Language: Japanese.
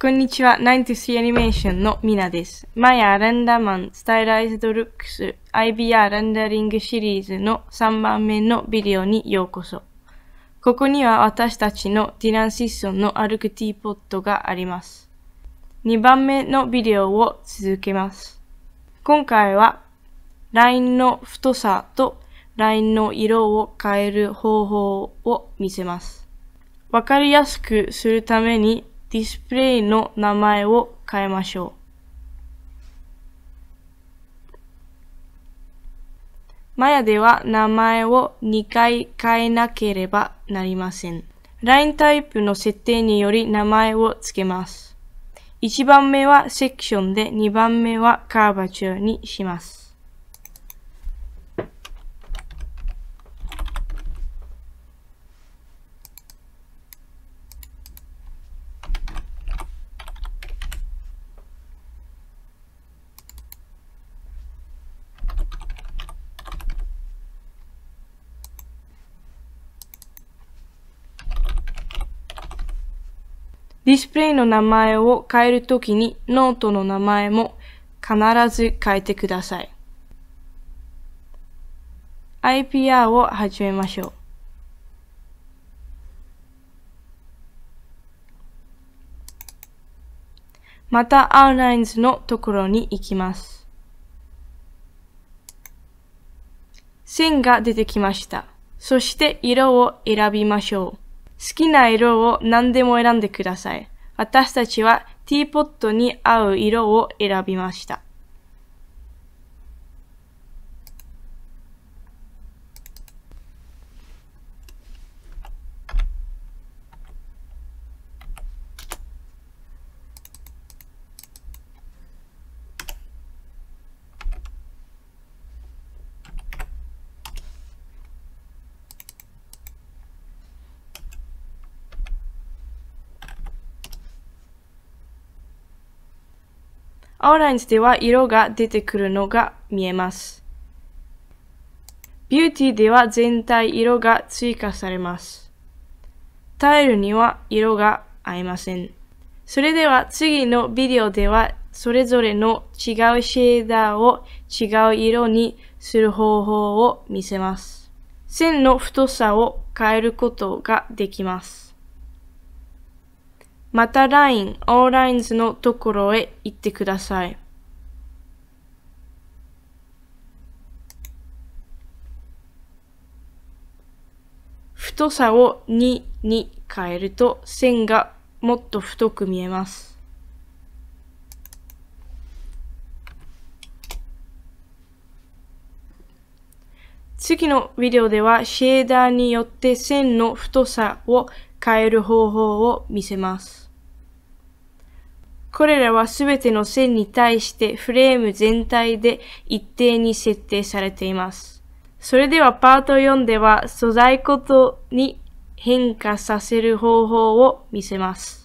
こんにちは、93アニメーションのミナです。マヤ・レンダマン、スタイライズドルックス、IBR レンダリングシリーズの3番目のビデオにようこそ。ここには私たちのディラン・シッソンの歩くティーポットがあります。2番目のビデオを続けます。今回は、ラインの太さとラインの色を変える方法を見せます。わかりやすくするためにディスプレイの名前を変えましょう。マヤでは名前を2回変えなければなりません。LINE タイプの設定により名前を付けます。1番目はセクションで2番目はカーバチュアにします。ディスプレイの名前を変えるときにノートの名前も必ず変えてください。IPR を始めましょう。また outlines のところに行きます。線が出てきました。そして色を選びましょう。好きな色を何でも選んでください。私たちはティーポットに合う色を選びました。アウラインズでは色が出てくるのが見えます。ビューティーでは全体色が追加されます。タイルには色が合いません。それでは次のビデオではそれぞれの違うシェーダーを違う色にする方法を見せます。線の太さを変えることができます。また LINE、All Lines のところへ行ってください。太さを2に変えると線がもっと太く見えます。次のビデオではシェーダーによって線の太さを変える方法を見せます。これらはすべての線に対してフレーム全体で一定に設定されています。それではパート4では素材ごとに変化させる方法を見せます。